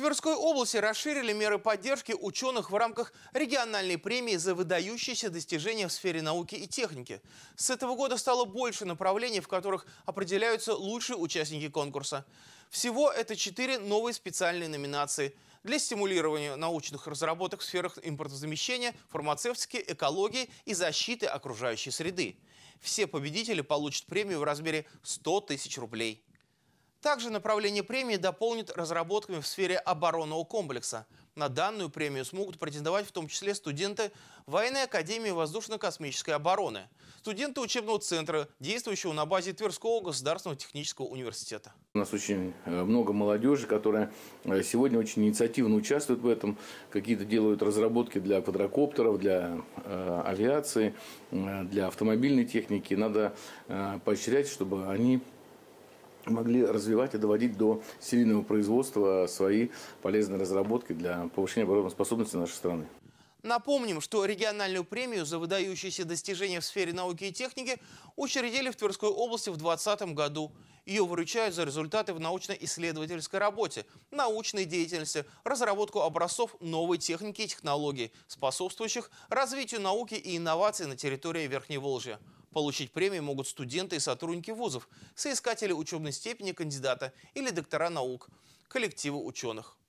Тверской области расширили меры поддержки ученых в рамках региональной премии за выдающиеся достижения в сфере науки и техники. С этого года стало больше направлений, в которых определяются лучшие участники конкурса. Всего это четыре новые специальные номинации для стимулирования научных разработок в сферах импортозамещения, фармацевтики, экологии и защиты окружающей среды. Все победители получат премию в размере 100 тысяч рублей. Также направление премии дополнит разработками в сфере оборонного комплекса. На данную премию смогут претендовать в том числе студенты Военной академии воздушно-космической обороны, студенты учебного центра, действующего на базе Тверского государственного технического университета. У нас очень э, много молодежи, которая э, сегодня очень инициативно участвует в этом. Какие-то делают разработки для квадрокоптеров, для э, авиации, для автомобильной техники. Надо поощрять, чтобы они могли развивать и доводить до серийного производства свои полезные разработки для повышения оборонной способности нашей страны. Напомним, что региональную премию за выдающиеся достижения в сфере науки и техники учредили в Тверской области в 2020 году. Ее выручают за результаты в научно-исследовательской работе, научной деятельности, разработку образцов новой техники и технологий, способствующих развитию науки и инноваций на территории Верхней Верхневолжья. Получить премии могут студенты и сотрудники вузов, соискатели учебной степени кандидата или доктора наук, коллективы ученых.